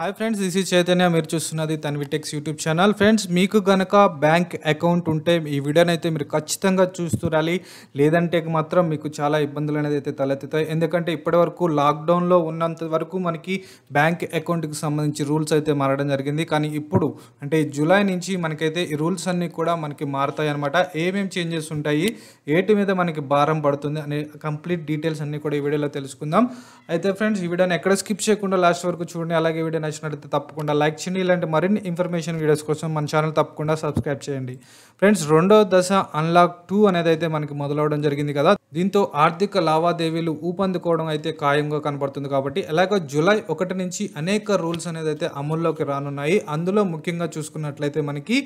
hi friends this is Chaitanya మీరు చూస్తున్నది తన్విటెక్స్ YouTube channel friends మీకు కనుక బ్యాంక్ అకౌంట్ ఉంటే ఈ వీడియోనైతే మీరు ఖచ్చితంగా చూస్తురాలి లేదంటే మాత్రం మీకు చాలా ఇబ్బందులు అనేది అయితే తలెత్తుతాయి ఎందుకంటే ఇప్పటివరకు లాక్డౌన్లో ఉన్నంత వరకు మనకి బ్యాంక్ అకౌంట్కి సంబంధించి రూల్స్ అయితే మారడం జరిగింది కానీ ఇప్పుడు అంటే జూలై నుంచి మనకైతే ఈ రూల్స్ అన్నీ కూడా మనకి మారుతాయి అనమాట ఏమేమి చేంజెస్ ఉంటాయి ఏటి మీద మనకి భారం పడుతుంది అనే కంప్లీట్ డీటెయిల్స్ అన్నీ కూడా ఈ వీడియోలో తెలుసుకుందాం అయితే ఫ్రెండ్స్ ఈ వీడియోని ఎక్కడ స్కిప్ చేయకుండా లాస్ట్ వరకు చూడండి అలాగే వీడియో నచ్చినట్లయితే తప్పకుండా లైక్ చేయండి ఇలాంటి మరిన్ని ఇన్ఫర్మేషన్ వీడియోస్ కోసం మన ఛానల్ తప్పకుండా సబ్స్క్రైబ్ చేయండి ఫ్రెండ్స్ రెండో దశ అన్లాక్ టూ అనేది అయితే మనకి మొదలవడం జరిగింది కదా దీంతో ఆర్థిక లావాదేవీలు ఊపందుకోవడం అయితే ఖాయంగా కనబడుతుంది కాబట్టి ఎలాగో జూలై ఒకటి నుంచి అనేక రూల్స్ అనేది అయితే అమల్లోకి రానున్నాయి అందులో ముఖ్యంగా చూసుకున్నట్లయితే మనకి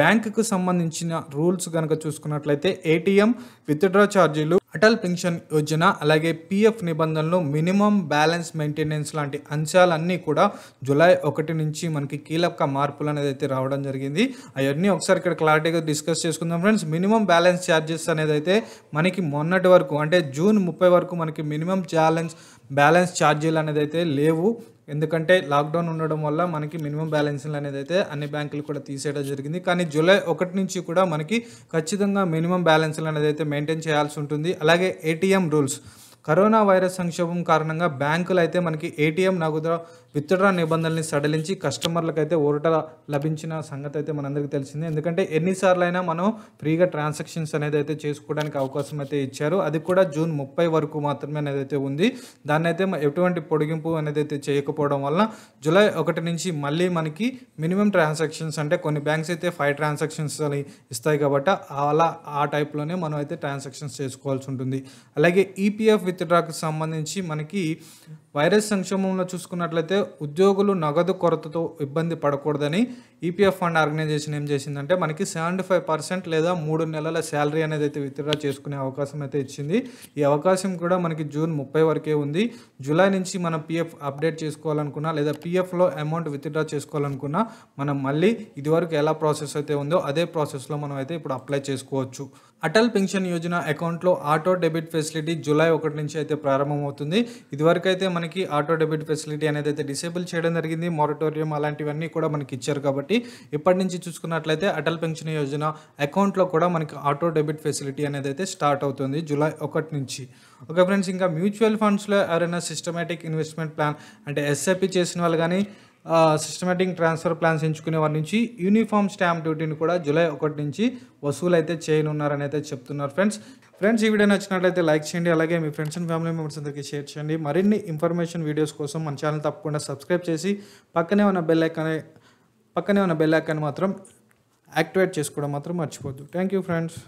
బ్యాంకుకు సంబంధించిన రూల్స్ కనుక చూసుకున్నట్లయితే ఏటీఎం విత్డ్రా ఛార్జీలు అటల్ పెన్షన్ యోజన అలాగే పీఎఫ్ నిబంధనలు మినిమం బ్యాలెన్స్ మెయింటెనెన్స్ లాంటి అంశాలన్నీ కూడా జూలై ఒకటి నుంచి మనకి కీలక మార్పులు అనేది అయితే రావడం జరిగింది అవన్నీ ఒకసారి ఇక్కడ క్లారిటీగా డిస్కస్ చేసుకుందాం ఫ్రెండ్స్ మినిమం బ్యాలెన్స్ ఛార్జెస్ అనేది అయితే మనకి మొన్నటి వరకు అంటే జూన్ ముప్పై వరకు మనకి మినిమం ఛాలెంజ్ బ్యాలెన్స్ ఛార్జీలు అనేది అయితే లేవు ఎందుకంటే లాక్డౌన్ ఉండడం వల్ల మనకి మినిమం బ్యాలెన్స్లు అనేది అయితే అన్ని బ్యాంకులు కూడా తీసేయడం జరిగింది కానీ జూలై ఒకటి నుంచి కూడా మనకి ఖచ్చితంగా మినిమం బ్యాలెన్స్లు అనేది అయితే మెయింటైన్ చేయాల్సి ఉంటుంది అలాగే ఏటీఎం రూల్స్ కరోనా వైరస్ సంక్షోభం కారణంగా బ్యాంకులు అయితే మనకి ఏటీఎం నగదు విత్డ్రా నిబంధనల్ని సడలించి కస్టమర్లకు అయితే ఓరట లభించిన సంగతి అయితే మనందరికీ తెలిసిందే ఎందుకంటే ఎన్నిసార్లు అయినా మనం ఫ్రీగా ట్రాన్సాక్షన్స్ అనేది అయితే చేసుకోవడానికి అవకాశం అయితే ఇచ్చారు అది కూడా జూన్ ముప్పై వరకు మాత్రమే అనేది అయితే ఉంది దాన్ని అయితే ఎటువంటి పొడిగింపు అనేది అయితే చేయకపోవడం వల్ల జూలై ఒకటి నుంచి మళ్ళీ మనకి మినిమం ట్రాన్సాక్షన్స్ అంటే కొన్ని బ్యాంక్స్ అయితే ఫైవ్ ట్రాన్సాక్షన్స్ అని ఇస్తాయి కాబట్టి అలా ఆ టైప్లోనే మనం అయితే ట్రాన్సాక్షన్స్ చేసుకోవాల్సి ఉంటుంది అలాగే ఈపీఎఫ్ విత్డ్రాకి సంబంధించి మనకి వైరస్ సంక్షేమంలో చూసుకున్నట్లయితే ఉద్యోగులు నగదు కొరతతో ఇబ్బంది పడకూడదని ఈపీఎఫ్ ఫండ్ ఆర్గనైజేషన్ ఏం చేసిందంటే మనకి సెవెంటీ ఫైవ్ పర్సెంట్ లేదా మూడు నెలల శాలరీ అనేది అయితే విత్డ్రా చేసుకునే అవకాశం అయితే ఇచ్చింది ఈ అవకాశం కూడా మనకి జూన్ ముప్పై వరకే ఉంది జూలై నుంచి మనం పిఎఫ్ అప్డేట్ చేసుకోవాలనుకున్నా లేదా పిఎఫ్లో అమౌంట్ విత్డ్రా చేసుకోవాలనుకున్నా మనం మళ్ళీ ఇదివరకు ఎలా ప్రాసెస్ అయితే ఉందో అదే ప్రాసెస్లో మనం అయితే ఇప్పుడు అప్లై చేసుకోవచ్చు అటల్ పెన్షన్ యోజన అకౌంట్లో ఆటో డెబిట్ ఫెసిలిటీ జూలై ఒకటి నుంచి అయితే ప్రారంభమవుతుంది ఇదివరకు అయితే మన మనకి ఆటో డెబిట్ ఫెసిలిటీ అనేది అయితే డిసేబుల్ చేయడం జరిగింది మోరటోరియం అలాంటివన్నీ కూడా మనకి ఇచ్చారు కాబట్టి ఇప్పటి నుంచి చూసుకున్నట్లయితే అటల్ పెన్షన్ యోజన అకౌంట్లో కూడా మనకి ఆటో డెబిట్ ఫెసిలిటీ అనేది అయితే స్టార్ట్ అవుతుంది జూలై ఒకటి నుంచి ఓకే ఫ్రెండ్స్ ఇంకా మ్యూచువల్ ఫండ్స్లో ఎవరైనా సిస్టమేటిక్ ఇన్వెస్ట్మెంట్ ప్లాన్ అంటే ఎస్ఐపి చేసిన వాళ్ళు కానీ సిస్టమేటిక్ ట్రాన్స్ఫర్ ప్లాన్స్ ఎంచుకునే వారి నుంచి యూనిఫామ్ స్టాంప్ డ్యూటీని కూడా జూలై ఒకటి నుంచి వసూలు అయితే చేయనున్నారని అయితే చెప్తున్నారు ఫ్రెండ్స్ ఫ్రెండ్స్ ఈ వీడియో నచ్చినట్లయితే లైక్ చేయండి అలాగే మీ ఫ్రెండ్స్ అండ్ ఫ్యామిలీ మెంబర్స్ అందరికీ షేర్ చేయండి మరిన్ని ఇన్ఫర్మేషన్ వీడియోస్ కోసం మన ఛానల్ తప్పకుండా సబ్స్క్రైబ్ చేసి పక్కనే ఉన్న బెల్ ఐకాన్ పక్కనే ఉన్న బెల్ ఐకాన్ మాత్రం యాక్టివేట్ చేసుకోవడం మాత్రం మర్చిపోద్దు థ్యాంక్ యూ ఫ్రెండ్స్